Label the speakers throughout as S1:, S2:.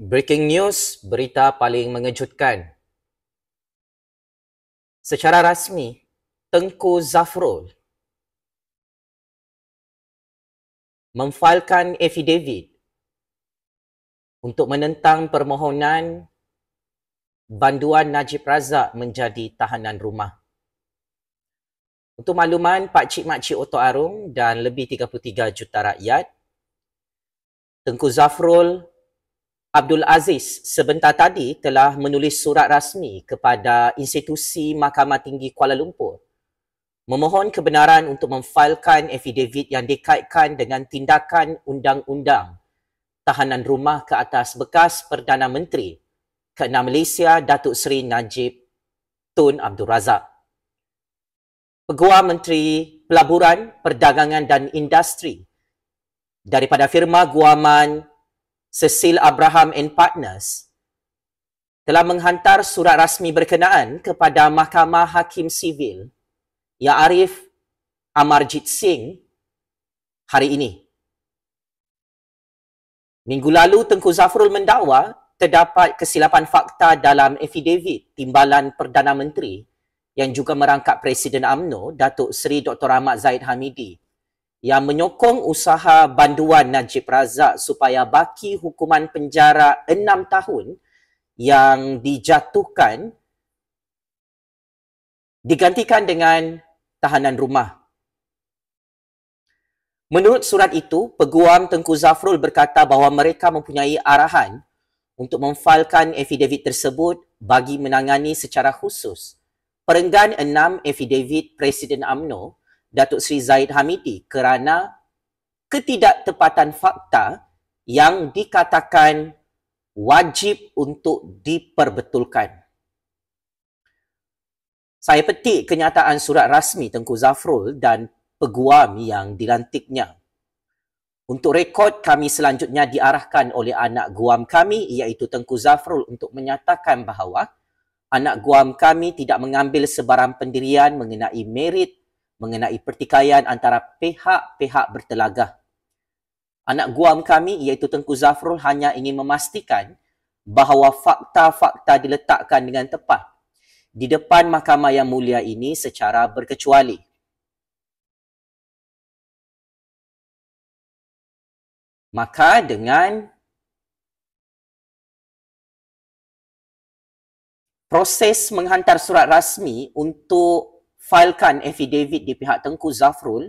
S1: Breaking news, berita paling mengejutkan. Secara
S2: rasmi, Tengku Zafrul memfailkan affidavit untuk menentang permohonan banduan Najib Razak menjadi tahanan rumah. Untuk makluman Pak Cik Mak Cik Oto Arum dan lebih 33 juta rakyat, Tengku Zafrul Abdul Aziz sebentar tadi telah menulis surat rasmi kepada institusi Mahkamah Tinggi Kuala Lumpur memohon kebenaran untuk memfailkan affidavit yang dikaitkan dengan tindakan undang-undang tahanan rumah ke atas bekas Perdana Menteri ke-6 Malaysia Datuk Seri Najib Tun Abdul Razak. Peguam Menteri Pelaburan, Perdagangan dan Industri daripada firma Guaman Cecil Abraham and Partners telah menghantar surat rasmi berkenaan kepada Mahkamah Hakim Sivil Ya Arif Amarjit Singh hari ini. Minggu lalu Tengku Zafrul mendakwa terdapat kesilapan fakta dalam affidavit timbalan Perdana Menteri yang juga merangkap Presiden AMNO Datuk Seri Dr. Ahmad Zaid Hamidi yang menyokong usaha banduan Najib Razak supaya baki hukuman penjara enam tahun yang dijatuhkan digantikan dengan tahanan rumah. Menurut surat itu, Peguam Tengku Zafrul berkata bahawa mereka mempunyai arahan untuk memfailkan affidavit tersebut bagi menangani secara khusus perenggan enam affidavit Presiden AMNO Datuk Seri Zaid Hamidi kerana ketidaktepatan fakta yang dikatakan wajib untuk diperbetulkan. Saya petik kenyataan surat rasmi Tengku Zafrul dan peguam yang dilantiknya. Untuk rekod kami selanjutnya diarahkan oleh anak guam kami iaitu Tengku Zafrul untuk menyatakan bahawa anak guam kami tidak mengambil sebarang pendirian mengenai merit mengenai pertikaian antara pihak-pihak bertelagah. Anak guam kami iaitu Tengku Zafrul hanya ingin memastikan bahawa fakta-fakta diletakkan dengan tepat di depan mahkamah yang mulia
S1: ini secara berkecuali. Maka dengan proses menghantar surat rasmi untuk
S2: filekan affidavit di pihak Tengku Zafrul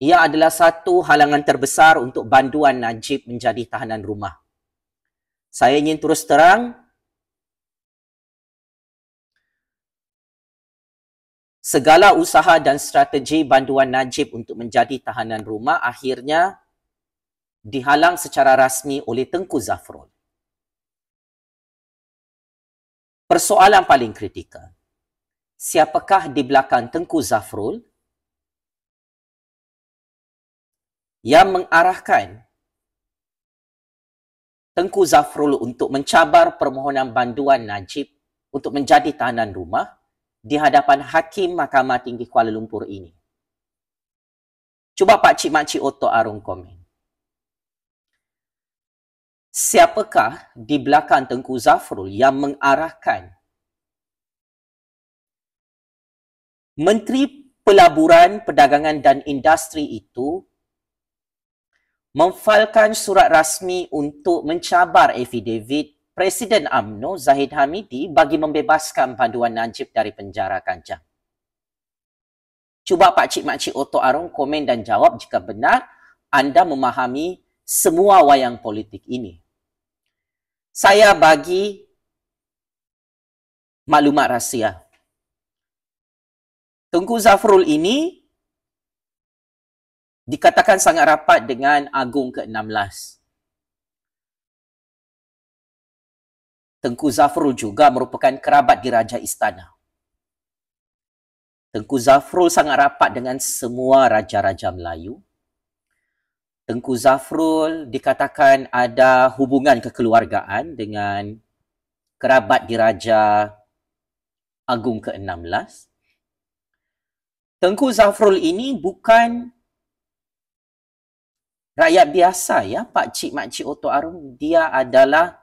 S2: ia adalah satu halangan terbesar untuk banduan Najib menjadi tahanan rumah. Saya ingin terus terang segala usaha dan strategi banduan Najib untuk menjadi tahanan rumah akhirnya dihalang secara rasmi oleh Tengku Zafrul. Persoalan paling kritikal. Siapakah di belakang Tengku Zafrul yang mengarahkan Tengku Zafrul untuk mencabar permohonan banduan Najib untuk menjadi tahanan rumah di hadapan Hakim Mahkamah Tinggi Kuala Lumpur ini? Cuba Pak Cik Mak Otto Arung komen siapakah di belakang Tengku Zafrul yang mengarahkan Menteri Pelaburan, Perdagangan dan Industri itu memfailkan surat rasmi untuk mencabar David, Presiden AMNO Zahid Hamidi bagi membebaskan panduan Najib dari penjara kanjang. Cuba Pak Cik Mak Cik Otto Arung komen dan jawab jika benar anda memahami semua wayang politik ini. Saya bagi maklumat rahsia. Tengku Zafrul ini dikatakan sangat rapat dengan Agung ke-16. Tengku Zafrul juga merupakan kerabat diraja istana. Tengku Zafrul sangat rapat dengan semua raja-raja Melayu. Tengku Zafrul dikatakan ada hubungan kekeluargaan dengan kerabat diraja Agung ke-16. Tengku Zafrul ini bukan rakyat biasa ya, Pak Cik Mak Cik Oto Arum, dia adalah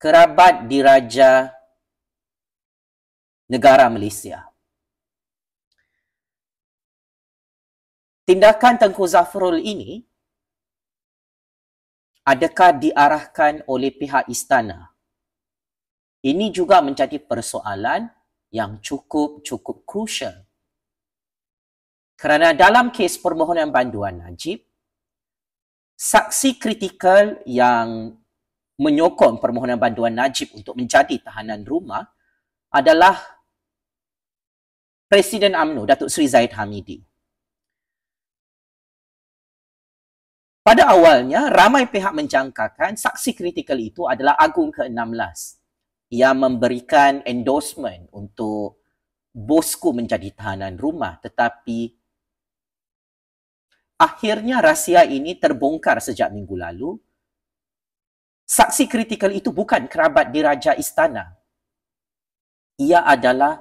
S2: kerabat diraja
S1: negara Malaysia. tindakan Tengku Zafrul ini
S2: adakah diarahkan oleh pihak istana? Ini juga menjadi persoalan yang cukup-cukup krusial Kerana dalam kes permohonan banduan Najib, saksi kritikal yang menyokong permohonan banduan Najib untuk menjadi tahanan rumah adalah Presiden AMNO, Datuk Seri Zaid Hamidi. Pada awalnya, ramai pihak mencangkakan saksi kritikal itu adalah Agung ke-16 yang memberikan endorsement untuk bosku menjadi tahanan rumah. Tetapi akhirnya rahsia ini terbongkar sejak minggu lalu. Saksi kritikal itu bukan kerabat diraja istana. Ia adalah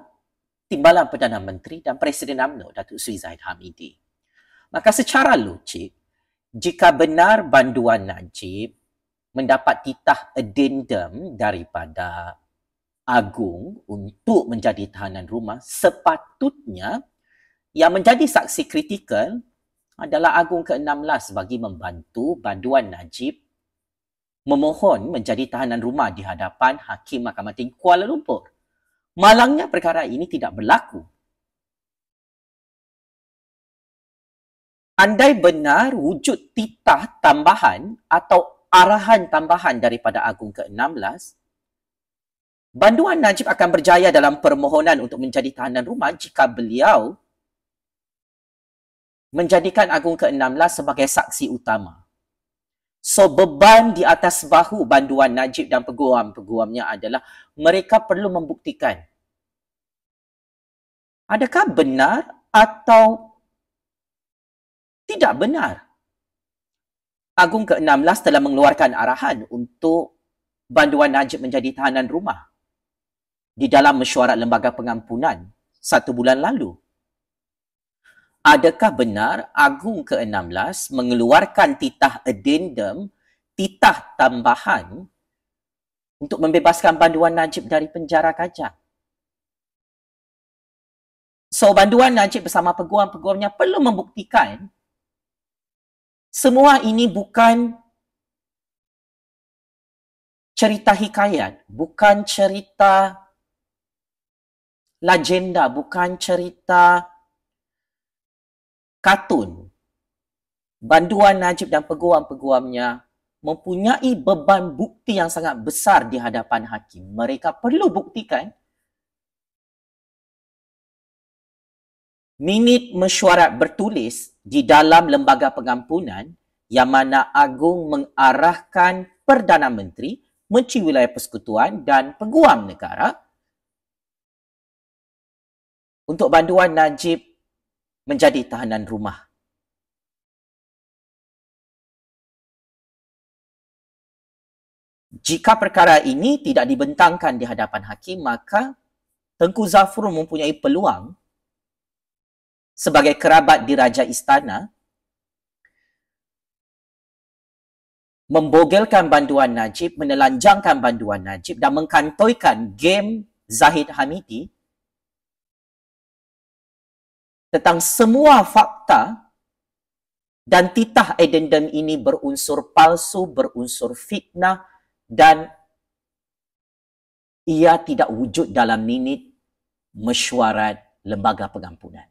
S2: timbalan Perdana Menteri dan Presiden UMNO, Datuk Sri Hamidi. Maka secara logik, jika benar banduan Najib mendapat titah addendum daripada agung untuk menjadi tahanan rumah sepatutnya yang menjadi saksi kritikal adalah agung ke-16 bagi membantu banduan Najib memohon menjadi tahanan rumah di hadapan hakim Mahkamah Tinggi Kuala Lumpur malangnya perkara ini tidak berlaku andai benar wujud titah tambahan atau arahan tambahan daripada Agung ke-16, banduan Najib akan berjaya dalam permohonan untuk menjadi tahanan rumah jika beliau menjadikan Agung ke-16 sebagai saksi utama. So beban di atas bahu banduan Najib dan peguam-peguamnya adalah mereka perlu membuktikan adakah benar atau tidak benar. Agung ke-16 telah mengeluarkan arahan untuk banduan Najib menjadi tahanan rumah di dalam mesyuarat lembaga pengampunan satu bulan lalu. Adakah benar Agung ke-16 mengeluarkan titah addendum, titah tambahan untuk membebaskan banduan Najib dari penjara kajak? So, banduan Najib bersama peguam-peguamnya perlu membuktikan semua ini bukan cerita hikayat, bukan cerita legenda, bukan cerita kartun. Banduan Najib dan peguam-peguamnya mempunyai beban bukti yang sangat besar di hadapan hakim. Mereka perlu buktikan Minit mesyuarat bertulis di dalam lembaga pengampunan yang mana Agung mengarahkan Perdana Menteri, Menteri Wilayah Persekutuan dan Peguam Negara
S1: untuk banduan Najib menjadi tahanan rumah. Jika perkara ini tidak dibentangkan di hadapan
S2: hakim, maka Tengku Zafrul mempunyai peluang sebagai kerabat di Raja Istana membogelkan banduan Najib, menelanjangkan banduan Najib dan mengkantoikan game Zahid Hamidi tentang semua fakta dan titah Edendam ini berunsur palsu, berunsur fitnah dan ia tidak wujud dalam minit mesyuarat lembaga pengampunan.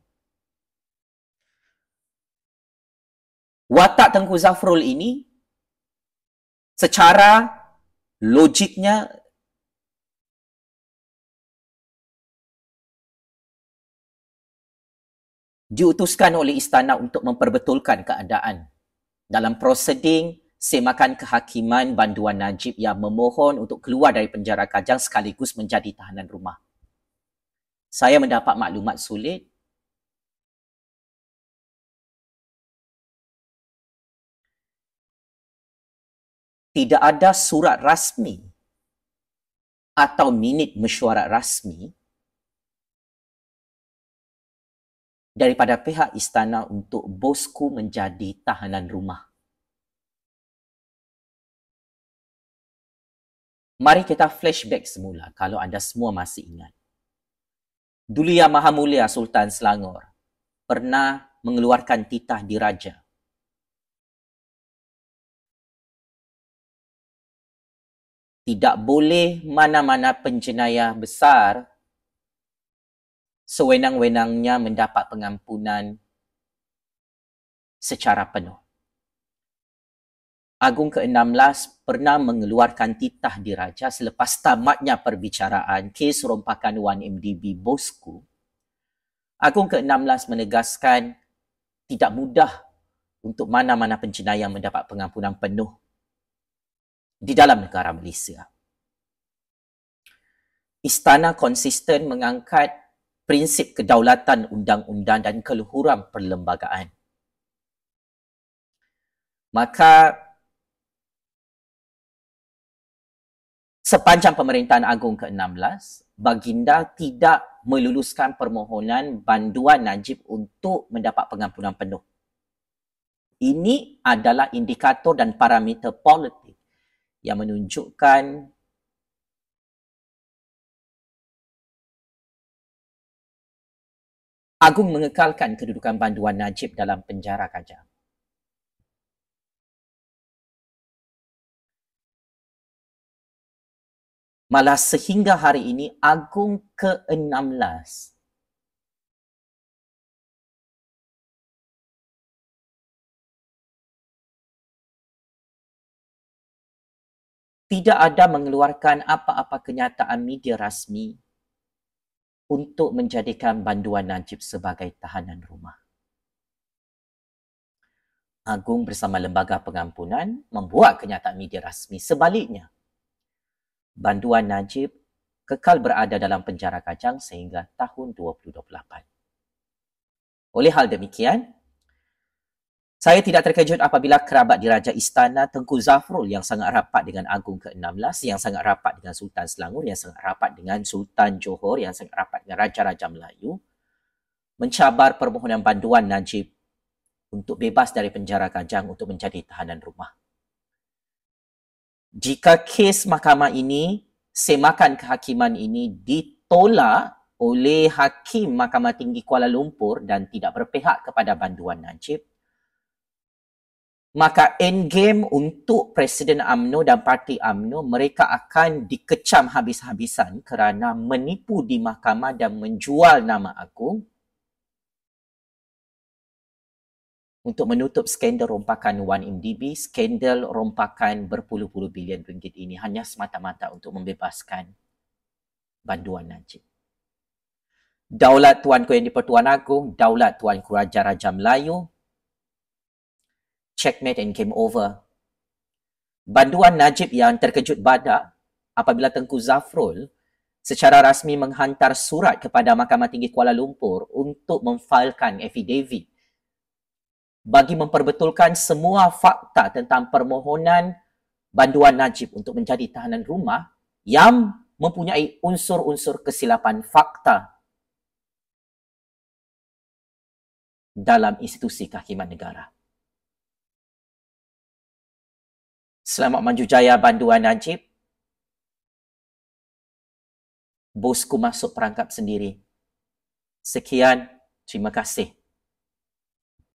S1: watak Tengku Zafrul ini secara logiknya diutuskan oleh istana untuk memperbetulkan keadaan dalam proseding
S2: semakan kehakiman banduan Najib yang memohon untuk keluar dari penjara Kajang sekaligus menjadi
S1: tahanan rumah. Saya mendapat maklumat sulit tidak ada surat rasmi atau minit mesyuarat rasmi daripada
S2: pihak istana untuk bosku menjadi tahanan rumah. Mari kita flashback semula kalau anda semua masih ingat. Dulu Yang Maha Mulia Sultan Selangor pernah
S1: mengeluarkan titah diraja tidak boleh mana-mana penjenayah
S2: besar sewenang-wenangnya mendapat pengampunan secara penuh. Agung ke-16 pernah mengeluarkan titah diraja selepas tamatnya perbicaraan kes rompakan 1MDB bosku. Agung ke-16 menegaskan tidak mudah untuk mana-mana pencinaya mendapat pengampunan penuh di dalam negara Malaysia. Istana konsisten mengangkat prinsip kedaulatan undang-undang dan keluhuran perlembagaan. Maka sepanjang pemerintahan agung ke-16, baginda tidak meluluskan permohonan banduan Najib untuk mendapat pengampunan penuh. Ini adalah indikator dan parameter
S1: politik yang menunjukkan Agung mengekalkan kedudukan banduan Najib dalam penjara kajang. Malah sehingga hari ini Agung ke-16 tidak ada mengeluarkan apa-apa kenyataan media rasmi
S2: untuk menjadikan banduan Najib sebagai tahanan rumah. Agung bersama lembaga pengampunan membuat kenyataan media rasmi sebaliknya. Banduan Najib kekal berada dalam penjara kacang sehingga tahun 2028. Oleh hal demikian, saya tidak terkejut apabila kerabat diraja istana Tengku Zafrul yang sangat rapat dengan Agung ke-16, yang sangat rapat dengan Sultan Selangor, yang sangat rapat dengan Sultan Johor, yang sangat rapat dengan Raja-Raja Melayu, mencabar permohonan banduan Najib untuk bebas dari penjara kajang untuk menjadi tahanan rumah. Jika kes mahkamah ini, semakan kehakiman ini ditolak oleh Hakim Mahkamah Tinggi Kuala Lumpur dan tidak berpihak kepada banduan Najib, maka endgame untuk Presiden AMNO dan Parti AMNO mereka akan dikecam habis-habisan kerana menipu di mahkamah dan menjual nama agung untuk menutup skandal rompakan 1MDB, skandal rompakan berpuluh-puluh bilion ringgit ini hanya semata-mata untuk membebaskan banduan Najib. Daulat Tuanku yang di Pertuan Agong, Daulat Tuanku Raja-Raja Melayu, checkmate and came over. Banduan Najib yang terkejut badak apabila Tengku Zafrul secara rasmi menghantar surat kepada Mahkamah Tinggi Kuala Lumpur untuk memfailkan affidavit bagi memperbetulkan semua fakta tentang permohonan banduan Najib untuk menjadi tahanan rumah yang mempunyai unsur-unsur
S1: kesilapan fakta dalam institusi kehakiman negara. Selamat maju jaya banduan Najib. Bosku masuk perangkap sendiri. Sekian, terima kasih.